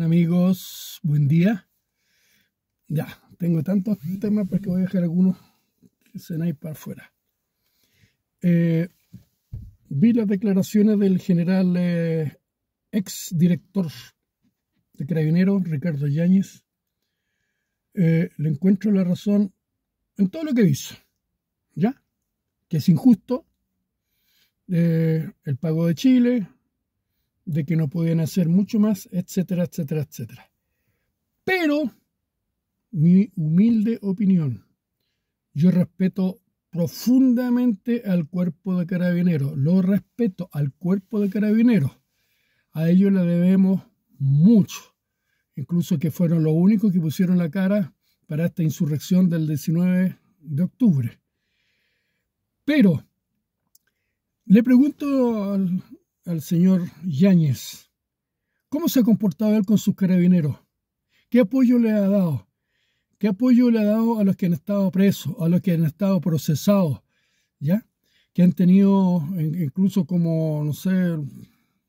amigos? Buen día. Ya, tengo tantos temas porque voy a dejar algunos que se hay para afuera. Eh, vi las declaraciones del general eh, ex director de Carabinero, Ricardo Yáñez. Eh, le encuentro la razón en todo lo que hizo, ¿ya? Que es injusto el pago de Chile, de que no podían hacer mucho más, etcétera, etcétera, etcétera. Pero, mi humilde opinión, yo respeto profundamente al cuerpo de carabineros, lo respeto al cuerpo de carabineros. A ellos le debemos mucho, incluso que fueron los únicos que pusieron la cara para esta insurrección del 19 de octubre. Pero, le pregunto al, al señor Yáñez. ¿Cómo se ha comportado él con sus carabineros? ¿Qué apoyo le ha dado? ¿Qué apoyo le ha dado a los que han estado presos, a los que han estado procesados, ya? Que han tenido incluso como, no sé,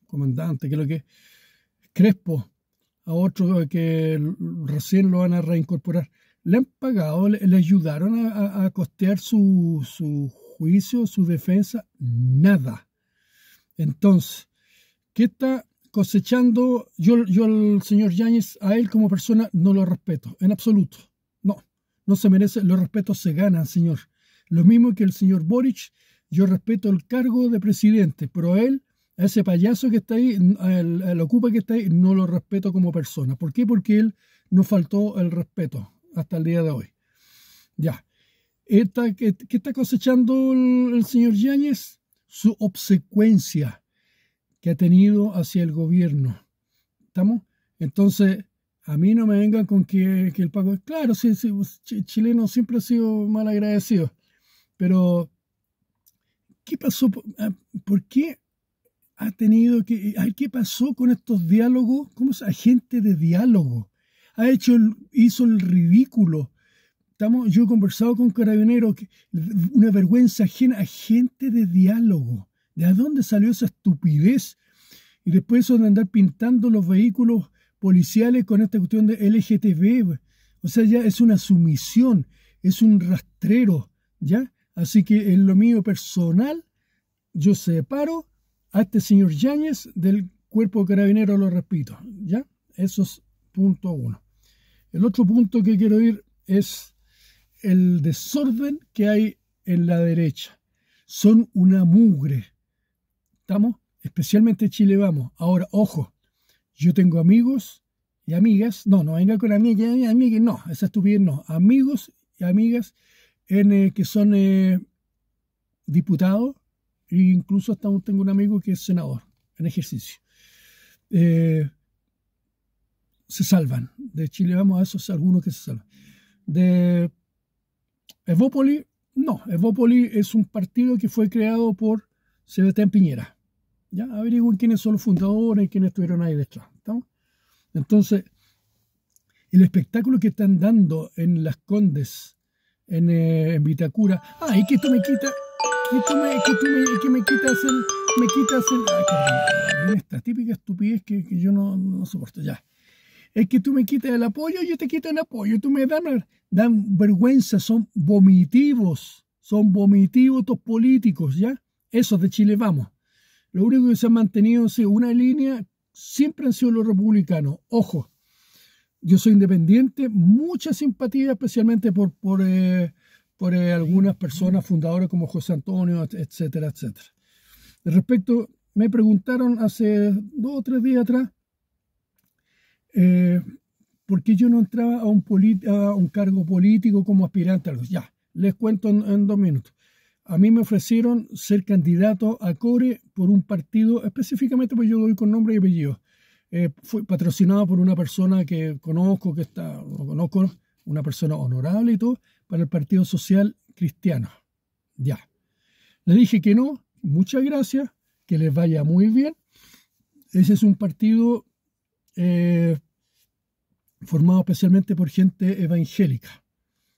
comandante, que lo que Crespo, a otro eh, que recién lo van a reincorporar. Le han pagado, le, ayudaron a, a costear su, su juicio, su defensa, nada. Entonces, ¿qué está cosechando? Yo, yo el señor Yáñez, a él como persona, no lo respeto, en absoluto. No, no se merece, los respetos se ganan, señor. Lo mismo que el señor Boric, yo respeto el cargo de presidente, pero a él, a ese payaso que está ahí, a la ocupa que está ahí, no lo respeto como persona. ¿Por qué? Porque él no faltó el respeto hasta el día de hoy. Ya. ¿Qué, está cosechando el, señor Yáñez? su obsecuencia que ha tenido hacia el gobierno. ¿Estamos? Entonces, a mí no me vengan con que, el pago. Claro, sí, chileno siempre ha sido mal agradecido. Pero, ¿qué pasó? Ah, ¿Por qué ha tenido que. Eh, ¿Qué pasó con estos diálogos? ¿Cómo es agente de diálogo? Ha hecho, hizo el ridículo yo he conversado con carabineros, una vergüenza ajena, agente de diálogo. ¿De dónde salió esa estupidez? Y después eso de andar pintando los vehículos policiales con esta cuestión de LGTB. Pues. O sea, ya es una sumisión, es un rastrero, ¿ya? Así que en lo mío personal, yo separo a este señor Yáñez del cuerpo carabinero, lo repito, ¿ya? Eso es punto uno. El otro punto que quiero ir es el desorden que hay en la derecha. Son una mugre. ¿Estamos? Especialmente Chile vamos. Ahora, ojo, yo tengo amigos y amigas. No, no venga con amigas y amigas. No, esa estupidez no. Amigos y amigas eh, que son eh, diputados e incluso hasta tengo un amigo que es senador en ejercicio. Eh, se salvan. De Chile vamos a esos algunos que se salvan. De Evópoli, no, Evópoli es un partido que fue creado por Sebastián Piñera. Ya averigüen quiénes son los fundadores, y quiénes estuvieron ahí detrás. Entonces, el espectáculo que están dando en Las Condes, en, eh, en Vitacura. Ah, y que esto me quita, que esto me, que tú me, que me quitas el, me quitas el, esta típica estupidez que, que yo no, no soporto ya es que tú me quites el apoyo, yo te quito el apoyo, tú me dan, dan vergüenza, son vomitivos, son vomitivos estos políticos, ¿ya? Esos de Chile vamos. Lo único que se ha mantenido es una línea, siempre han sido los republicanos. Ojo, yo soy independiente, mucha simpatía, especialmente por, por, eh, por eh, algunas personas fundadoras como José Antonio, etcétera, etcétera. Respecto, me preguntaron hace dos o tres días atrás eh, qué yo no entraba a un, cargo político como aspirante a los. Ya, les cuento en, dos minutos. A mí me ofrecieron ser candidato a CORE por un partido, específicamente pues yo doy con nombre y apellido. Eh, fue patrocinado por una persona que conozco, que está, lo conozco, una persona honorable y todo, para el Partido Social Cristiano. Ya. Le dije que no, muchas gracias, que les vaya muy bien. Ese es un partido eh, formado especialmente por gente evangélica.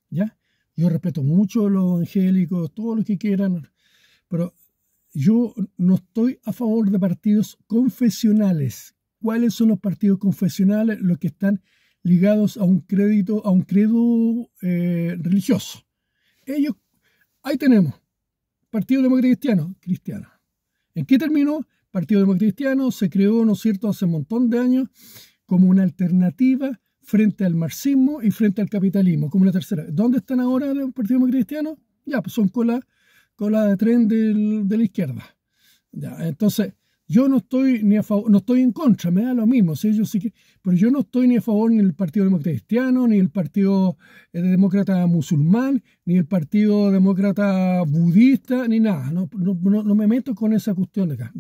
¿ya? Yo respeto mucho a los evangélicos, todo lo que quieran, pero yo no estoy a favor de partidos confesionales. ¿Cuáles son los partidos confesionales? Los que están ligados a un crédito, a un credo eh, religioso. Ellos, ahí tenemos, Partido Demócrata Cristiano, ¿En qué terminó? Partido Demócrata Cristiano se creó, ¿no es cierto?, hace un montón de años como una alternativa frente al marxismo y frente al capitalismo, como la tercera. ¿Dónde están ahora los partidos cristianos? Ya, pues son cola, cola de tren del, de la izquierda. entonces, yo no estoy ni a favor, no estoy en contra, me da lo mismo, sí pero yo no estoy ni a favor ni del Partido Demócrata ni el Partido eh, Demócrata Musulmán, ni el Partido Demócrata Budista, ni nada. No, no, me meto con esa cuestión de acá.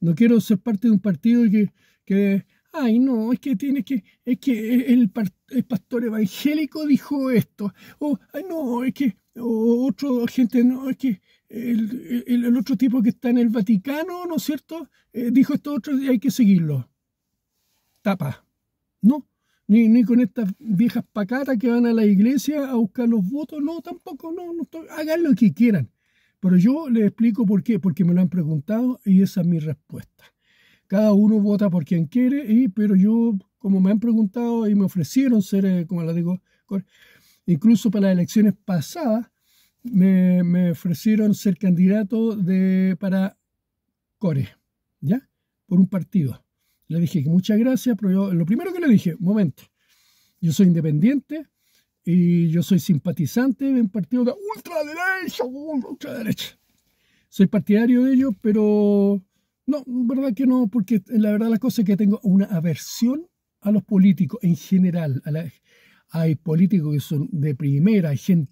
No quiero ser parte de un partido que ay no, es que tiene que, es que e, el, el pastor evangélico dijo esto, o oh, ay no, es que o oh, otro gente, no, es que el, otro tipo que está en el Vaticano, ¿no es cierto? Eh, dijo esto otro y hay que seguirlo. Tapa. No, ni, ni, con estas viejas pacatas que van a la iglesia a buscar los votos, no, tampoco, no, no hagan lo que quieran. Pero yo les explico por qué, porque me lo han preguntado y esa es mi respuesta cada uno vota por quien quiere, y, pero yo, como me han preguntado y me ofrecieron ser, eh, como le digo, incluso para las elecciones pasadas, me, ofrecieron ser candidato de, para Core, ¿ya? Por un partido. Le dije muchas gracias, pero lo primero que le dije, momento, yo soy independiente y yo soy simpatizante de un partido de ultraderecha, ultraderecha. Soy partidario de ellos, pero no, verdad que no, porque la verdad la cosa es que tengo una aversión a los políticos en general. A la, hay políticos que son de primera, gente